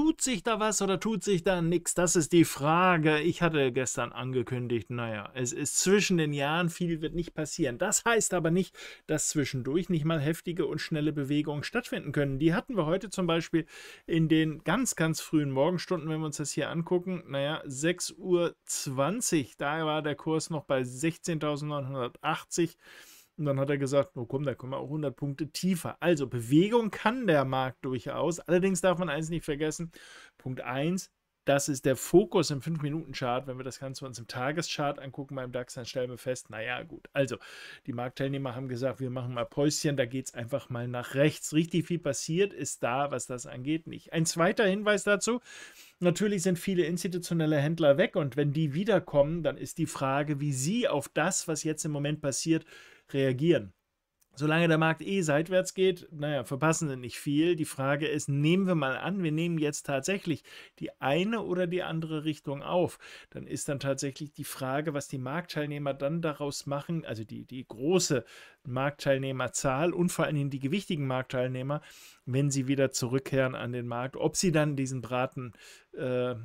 Tut sich da was oder tut sich da nichts? Das ist die Frage. Ich hatte gestern angekündigt, naja, es ist zwischen den Jahren, viel wird nicht passieren. Das heißt aber nicht, dass zwischendurch nicht mal heftige und schnelle Bewegungen stattfinden können. Die hatten wir heute zum Beispiel in den ganz, ganz frühen Morgenstunden, wenn wir uns das hier angucken. Naja, 6.20 Uhr, da war der Kurs noch bei 16.980. Und dann hat er gesagt, oh komm, da kommen wir auch 100 Punkte tiefer. Also Bewegung kann der Markt durchaus. Allerdings darf man eins nicht vergessen. Punkt 1, das ist der Fokus im 5-Minuten-Chart. Wenn wir das Ganze uns im Tageschart angucken beim DAX, dann stellen wir fest, naja gut. Also die Marktteilnehmer haben gesagt, wir machen mal Päuschen, da geht es einfach mal nach rechts. Richtig viel passiert ist da, was das angeht, nicht. Ein zweiter Hinweis dazu, Natürlich sind viele institutionelle Händler weg und wenn die wiederkommen, dann ist die Frage, wie sie auf das, was jetzt im Moment passiert, reagieren. Solange der Markt eh seitwärts geht, naja, verpassen sie nicht viel. Die Frage ist, nehmen wir mal an, wir nehmen jetzt tatsächlich die eine oder die andere Richtung auf. Dann ist dann tatsächlich die Frage, was die Marktteilnehmer dann daraus machen, also die, die große Marktteilnehmerzahl und vor allen Dingen die gewichtigen Marktteilnehmer, wenn sie wieder zurückkehren an den Markt, ob sie dann diesen Braten äh, äh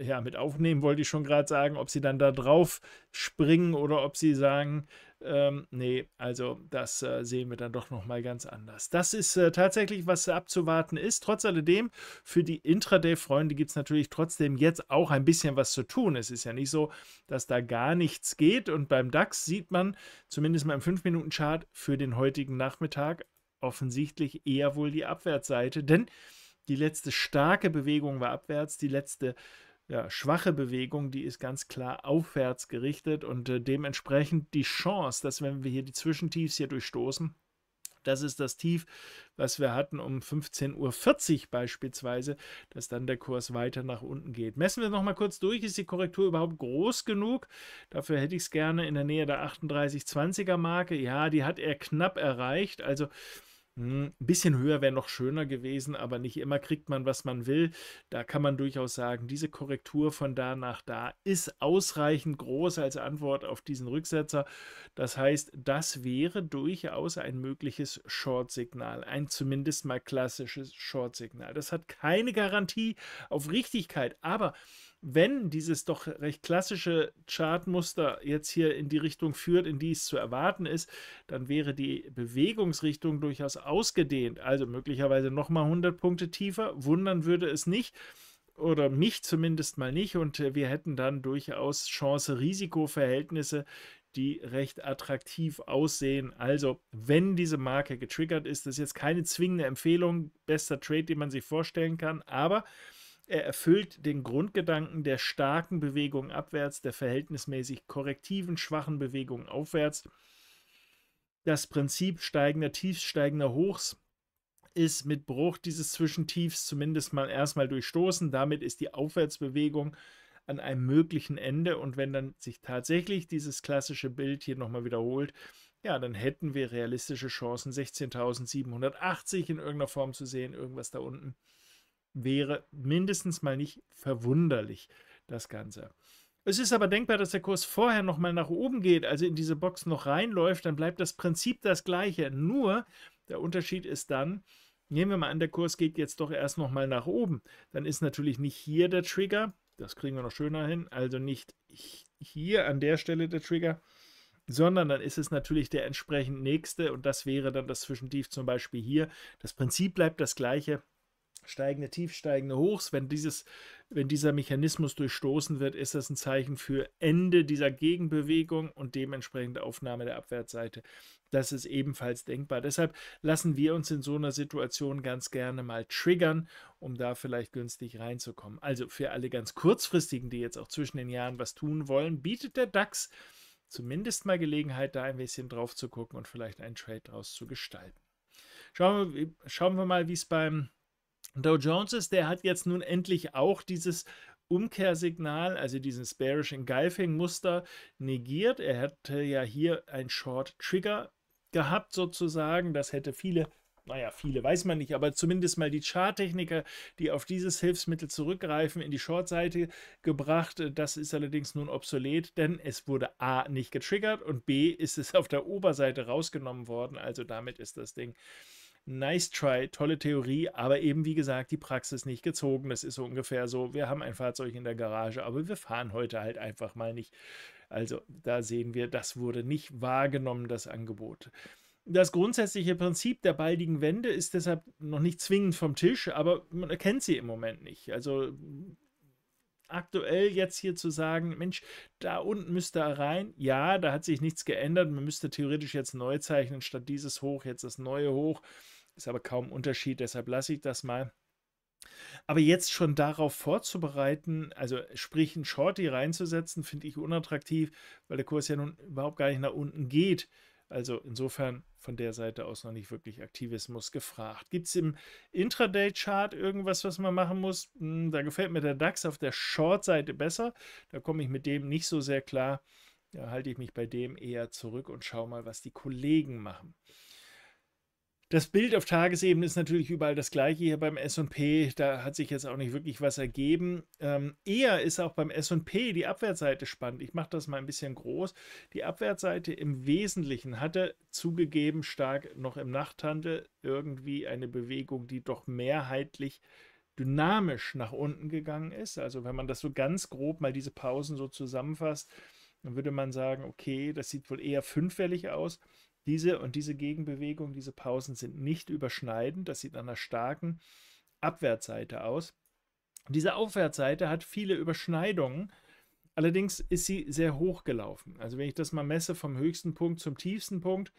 ja, mit aufnehmen, wollte ich schon gerade sagen, ob sie dann da drauf springen oder ob sie sagen, ähm, nee, also das äh, sehen wir dann doch nochmal ganz anders. Das ist äh, tatsächlich, was abzuwarten ist. Trotz alledem, für die Intraday-Freunde gibt es natürlich trotzdem jetzt auch ein bisschen was zu tun. Es ist ja nicht so, dass da gar nichts geht. Und beim DAX sieht man zumindest mal im 5-Minuten-Chart für den heutigen Nachmittag offensichtlich eher wohl die Abwärtsseite. Denn die letzte starke Bewegung war abwärts, die letzte äh, ja, schwache Bewegung, die ist ganz klar aufwärts gerichtet und äh, dementsprechend die Chance, dass wenn wir hier die Zwischentiefs hier durchstoßen, das ist das Tief, was wir hatten um 15.40 Uhr beispielsweise, dass dann der Kurs weiter nach unten geht. Messen wir nochmal kurz durch, ist die Korrektur überhaupt groß genug? Dafür hätte ich es gerne in der Nähe der 3820er Marke. Ja, die hat er knapp erreicht, also ein hm, bisschen höher wäre noch schöner gewesen, aber nicht immer kriegt man, was man will. Da kann man durchaus sagen, diese Korrektur von da nach da ist ausreichend groß als Antwort auf diesen Rücksetzer. Das heißt, das wäre durchaus ein mögliches Short-Signal, ein zumindest mal klassisches Short-Signal. Das hat keine Garantie auf Richtigkeit, aber wenn dieses doch recht klassische Chartmuster jetzt hier in die Richtung führt, in die es zu erwarten ist, dann wäre die Bewegungsrichtung durchaus ausgedehnt. Also möglicherweise nochmal 100 Punkte tiefer. Wundern würde es nicht oder mich zumindest mal nicht. Und äh, wir hätten dann durchaus Chance-Risiko-Verhältnisse, die recht attraktiv aussehen. Also, wenn diese Marke getriggert ist, das ist jetzt keine zwingende Empfehlung, bester Trade, den man sich vorstellen kann, aber er erfüllt den Grundgedanken der starken Bewegung abwärts, der verhältnismäßig korrektiven, schwachen Bewegung aufwärts. Das Prinzip steigender Tiefs, steigender Hochs ist mit Bruch dieses Zwischentiefs zumindest mal erstmal durchstoßen. Damit ist die Aufwärtsbewegung an einem möglichen Ende. Und wenn dann sich tatsächlich dieses klassische Bild hier nochmal wiederholt, ja, dann hätten wir realistische Chancen, 16.780 in irgendeiner Form zu sehen, irgendwas da unten wäre mindestens mal nicht verwunderlich, das Ganze. Es ist aber denkbar, dass der Kurs vorher nochmal nach oben geht, also in diese Box noch reinläuft, dann bleibt das Prinzip das gleiche. Nur der Unterschied ist dann, nehmen wir mal an, der Kurs geht jetzt doch erst nochmal nach oben. Dann ist natürlich nicht hier der Trigger, das kriegen wir noch schöner hin, also nicht hier an der Stelle der Trigger, sondern dann ist es natürlich der entsprechend nächste und das wäre dann das Zwischentief zum Beispiel hier. Das Prinzip bleibt das gleiche, steigende Tiefs, steigende Hochs. Wenn, dieses, wenn dieser Mechanismus durchstoßen wird, ist das ein Zeichen für Ende dieser Gegenbewegung und dementsprechend Aufnahme der Abwärtsseite. Das ist ebenfalls denkbar. Deshalb lassen wir uns in so einer Situation ganz gerne mal triggern, um da vielleicht günstig reinzukommen. Also für alle ganz kurzfristigen, die jetzt auch zwischen den Jahren was tun wollen, bietet der DAX zumindest mal Gelegenheit, da ein bisschen drauf zu gucken und vielleicht einen Trade draus zu gestalten. Schauen wir, schauen wir mal, wie es beim Dow Jones, der hat jetzt nun endlich auch dieses Umkehrsignal, also dieses Bearish Engulfing Muster negiert. Er hätte ja hier ein Short Trigger gehabt sozusagen. Das hätte viele naja, viele weiß man nicht, aber zumindest mal die Charttechniker, die auf dieses Hilfsmittel zurückgreifen, in die Shortseite gebracht. Das ist allerdings nun obsolet, denn es wurde A nicht getriggert und B ist es auf der Oberseite rausgenommen worden. Also damit ist das Ding nice try, tolle Theorie, aber eben wie gesagt, die Praxis nicht gezogen. Das ist so ungefähr so, wir haben ein Fahrzeug in der Garage, aber wir fahren heute halt einfach mal nicht. Also da sehen wir, das wurde nicht wahrgenommen, das Angebot. Das grundsätzliche Prinzip der baldigen Wende ist deshalb noch nicht zwingend vom Tisch, aber man erkennt sie im Moment nicht. Also aktuell jetzt hier zu sagen, Mensch, da unten müsste er rein. Ja, da hat sich nichts geändert. Man müsste theoretisch jetzt neu zeichnen, statt dieses Hoch jetzt das neue Hoch. Ist aber kaum Unterschied, deshalb lasse ich das mal. Aber jetzt schon darauf vorzubereiten, also sprich einen Shorty reinzusetzen, finde ich unattraktiv, weil der Kurs ja nun überhaupt gar nicht nach unten geht. Also insofern von der Seite aus noch nicht wirklich Aktivismus gefragt. Gibt es im Intraday-Chart irgendwas, was man machen muss? Hm, da gefällt mir der DAX auf der Short-Seite besser. Da komme ich mit dem nicht so sehr klar. Da halte ich mich bei dem eher zurück und schaue mal, was die Kollegen machen. Das Bild auf Tagesebene ist natürlich überall das gleiche hier beim SP. Da hat sich jetzt auch nicht wirklich was ergeben. Ähm, eher ist auch beim SP die Abwärtsseite spannend. Ich mache das mal ein bisschen groß. Die Abwärtsseite im Wesentlichen hatte zugegeben stark noch im Nachthandel irgendwie eine Bewegung, die doch mehrheitlich dynamisch nach unten gegangen ist. Also wenn man das so ganz grob mal diese Pausen so zusammenfasst, dann würde man sagen, okay, das sieht wohl eher fünffällig aus. Diese und diese Gegenbewegung, diese Pausen sind nicht überschneidend. Das sieht an einer starken Abwärtsseite aus. Diese Aufwärtsseite hat viele Überschneidungen. Allerdings ist sie sehr hoch gelaufen. Also wenn ich das mal messe vom höchsten Punkt zum tiefsten Punkt,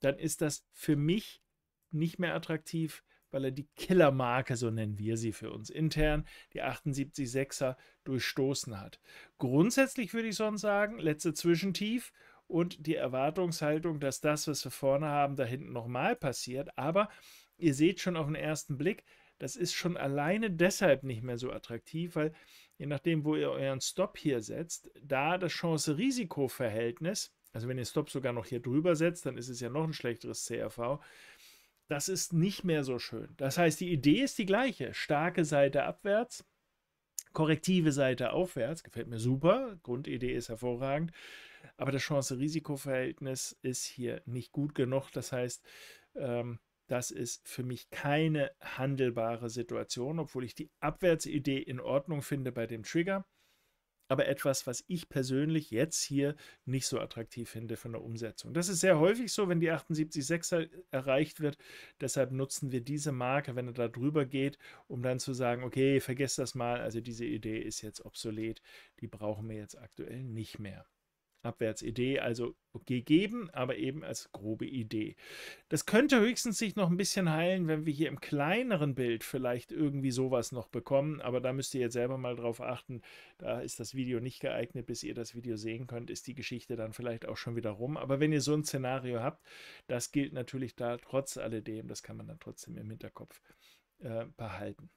dann ist das für mich nicht mehr attraktiv, weil er die Killermarke, so nennen wir sie für uns intern, die 786 er durchstoßen hat. Grundsätzlich würde ich sonst sagen, letzte Zwischentief und die Erwartungshaltung, dass das, was wir vorne haben, da hinten nochmal passiert. Aber ihr seht schon auf den ersten Blick, das ist schon alleine deshalb nicht mehr so attraktiv, weil je nachdem, wo ihr euren Stop hier setzt, da das Chance-Risiko-Verhältnis, also wenn ihr Stop sogar noch hier drüber setzt, dann ist es ja noch ein schlechteres CRV, das ist nicht mehr so schön. Das heißt, die Idee ist die gleiche. Starke Seite abwärts, korrektive Seite aufwärts, gefällt mir super, Grundidee ist hervorragend. Aber das Chance-Risiko-Verhältnis ist hier nicht gut genug. Das heißt, ähm, das ist für mich keine handelbare Situation, obwohl ich die Abwärtsidee in Ordnung finde bei dem Trigger. Aber etwas, was ich persönlich jetzt hier nicht so attraktiv finde für eine Umsetzung. Das ist sehr häufig so, wenn die 78,6 erreicht wird. Deshalb nutzen wir diese Marke, wenn er da drüber geht, um dann zu sagen, okay, vergesst das mal. Also diese Idee ist jetzt obsolet. Die brauchen wir jetzt aktuell nicht mehr. Abwärtsidee, also gegeben, aber eben als grobe Idee. Das könnte höchstens sich noch ein bisschen heilen, wenn wir hier im kleineren Bild vielleicht irgendwie sowas noch bekommen, aber da müsst ihr jetzt selber mal drauf achten. Da ist das Video nicht geeignet, bis ihr das Video sehen könnt, ist die Geschichte dann vielleicht auch schon wieder rum. Aber wenn ihr so ein Szenario habt, das gilt natürlich da trotz alledem, das kann man dann trotzdem im Hinterkopf äh, behalten.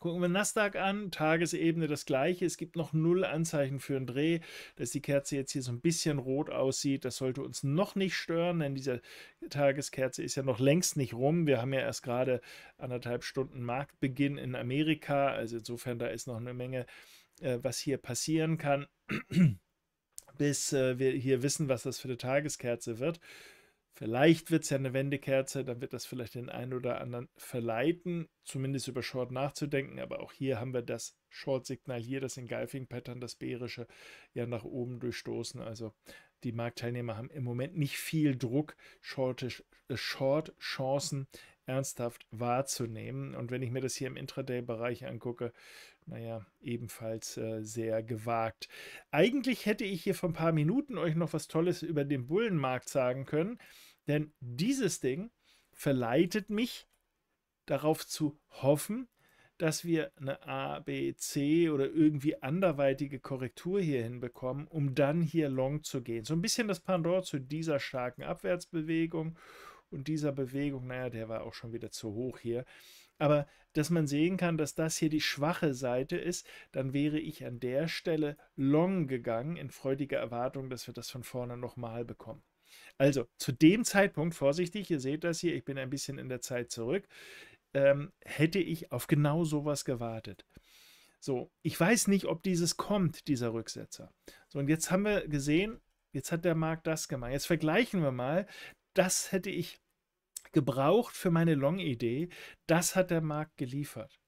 Gucken wir Nasdaq an, Tagesebene das gleiche. Es gibt noch null Anzeichen für einen Dreh, dass die Kerze jetzt hier so ein bisschen rot aussieht. Das sollte uns noch nicht stören, denn diese Tageskerze ist ja noch längst nicht rum. Wir haben ja erst gerade anderthalb Stunden Marktbeginn in Amerika. Also insofern, da ist noch eine Menge, äh, was hier passieren kann, bis äh, wir hier wissen, was das für eine Tageskerze wird. Vielleicht wird es ja eine Wendekerze, dann wird das vielleicht den einen oder anderen verleiten, zumindest über Short nachzudenken. Aber auch hier haben wir das Short-Signal, hier das Engulfing-Pattern, das Bärische, ja nach oben durchstoßen. Also die Marktteilnehmer haben im Moment nicht viel Druck, äh, Short-Chancen ernsthaft wahrzunehmen. Und wenn ich mir das hier im Intraday-Bereich angucke, naja, ebenfalls äh, sehr gewagt. Eigentlich hätte ich hier vor ein paar Minuten euch noch was Tolles über den Bullenmarkt sagen können, denn dieses Ding verleitet mich darauf zu hoffen, dass wir eine A, B, C oder irgendwie anderweitige Korrektur hier hinbekommen, um dann hier long zu gehen. So ein bisschen das Pendant zu dieser starken Abwärtsbewegung und dieser Bewegung, naja, der war auch schon wieder zu hoch hier. Aber dass man sehen kann, dass das hier die schwache Seite ist, dann wäre ich an der Stelle long gegangen, in freudiger Erwartung, dass wir das von vorne nochmal bekommen. Also zu dem Zeitpunkt, vorsichtig, ihr seht das hier, ich bin ein bisschen in der Zeit zurück, ähm, hätte ich auf genau sowas gewartet. So, ich weiß nicht, ob dieses kommt, dieser Rücksetzer. So, und jetzt haben wir gesehen, jetzt hat der Markt das gemacht. Jetzt vergleichen wir mal, das hätte ich gebraucht für meine Long-Idee, das hat der Markt geliefert.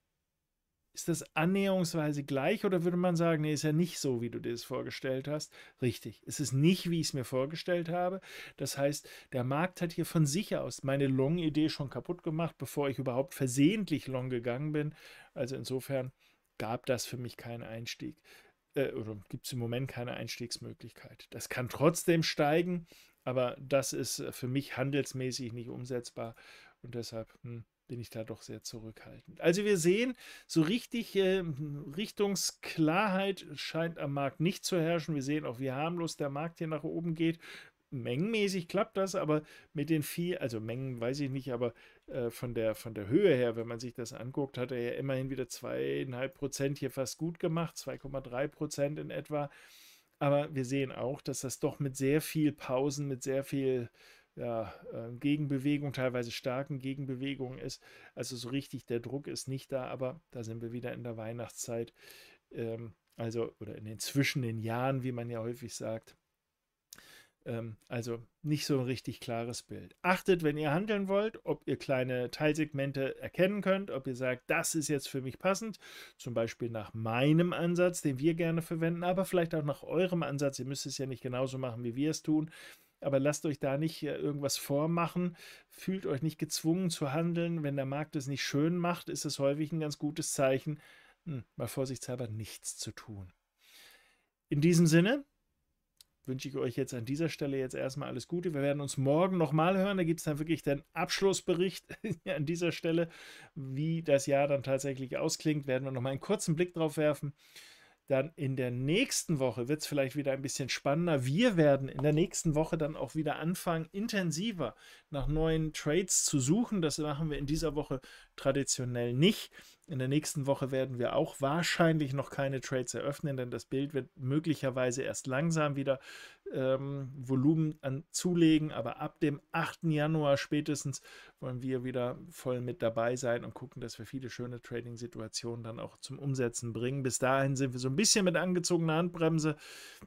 Ist das annäherungsweise gleich oder würde man sagen, nee, ist ja nicht so, wie du dir das vorgestellt hast? Richtig, es ist nicht, wie ich es mir vorgestellt habe. Das heißt, der Markt hat hier von sich aus meine Long-Idee schon kaputt gemacht, bevor ich überhaupt versehentlich Long gegangen bin. Also insofern gab das für mich keinen Einstieg. Äh, oder gibt es im Moment keine Einstiegsmöglichkeit. Das kann trotzdem steigen, aber das ist äh, für mich handelsmäßig nicht umsetzbar und deshalb hm, bin ich da doch sehr zurückhaltend. Also wir sehen, so richtig äh, Richtungsklarheit scheint am Markt nicht zu herrschen. Wir sehen auch, wie harmlos der Markt hier nach oben geht. Mengenmäßig klappt das, aber mit den vier, also Mengen weiß ich nicht, aber äh, von, der, von der Höhe her, wenn man sich das anguckt, hat er ja immerhin wieder zweieinhalb Prozent hier fast gut gemacht, 2,3 Prozent in etwa. Aber wir sehen auch, dass das doch mit sehr viel Pausen, mit sehr viel ja, ähm, Gegenbewegung, teilweise starken Gegenbewegungen ist. Also so richtig der Druck ist nicht da, aber da sind wir wieder in der Weihnachtszeit, ähm, also oder in den zwischen den Jahren, wie man ja häufig sagt. Ähm, also nicht so ein richtig klares Bild. Achtet, wenn ihr handeln wollt, ob ihr kleine Teilsegmente erkennen könnt, ob ihr sagt, das ist jetzt für mich passend, zum Beispiel nach meinem Ansatz, den wir gerne verwenden, aber vielleicht auch nach eurem Ansatz. Ihr müsst es ja nicht genauso machen, wie wir es tun aber lasst euch da nicht äh, irgendwas vormachen, fühlt euch nicht gezwungen zu handeln. Wenn der Markt es nicht schön macht, ist es häufig ein ganz gutes Zeichen, hm, mal vorsichtshalber nichts zu tun. In diesem Sinne wünsche ich euch jetzt an dieser Stelle jetzt erstmal alles Gute. Wir werden uns morgen nochmal hören. Da gibt es dann wirklich den Abschlussbericht an dieser Stelle. Wie das Jahr dann tatsächlich ausklingt, werden wir nochmal einen kurzen Blick drauf werfen. Dann in der nächsten Woche wird es vielleicht wieder ein bisschen spannender. Wir werden in der nächsten Woche dann auch wieder anfangen, intensiver nach neuen Trades zu suchen. Das machen wir in dieser Woche traditionell nicht. In der nächsten Woche werden wir auch wahrscheinlich noch keine Trades eröffnen, denn das Bild wird möglicherweise erst langsam wieder ähm, Volumen an, zulegen. Aber ab dem 8. Januar spätestens wollen wir wieder voll mit dabei sein und gucken, dass wir viele schöne Trading-Situationen dann auch zum Umsetzen bringen. Bis dahin sind wir so ein bisschen mit angezogener Handbremse.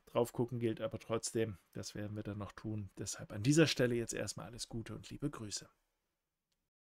Drauf gucken gilt aber trotzdem. Das werden wir dann noch tun. Deshalb an dieser Stelle jetzt erstmal alles Gute und liebe Grüße.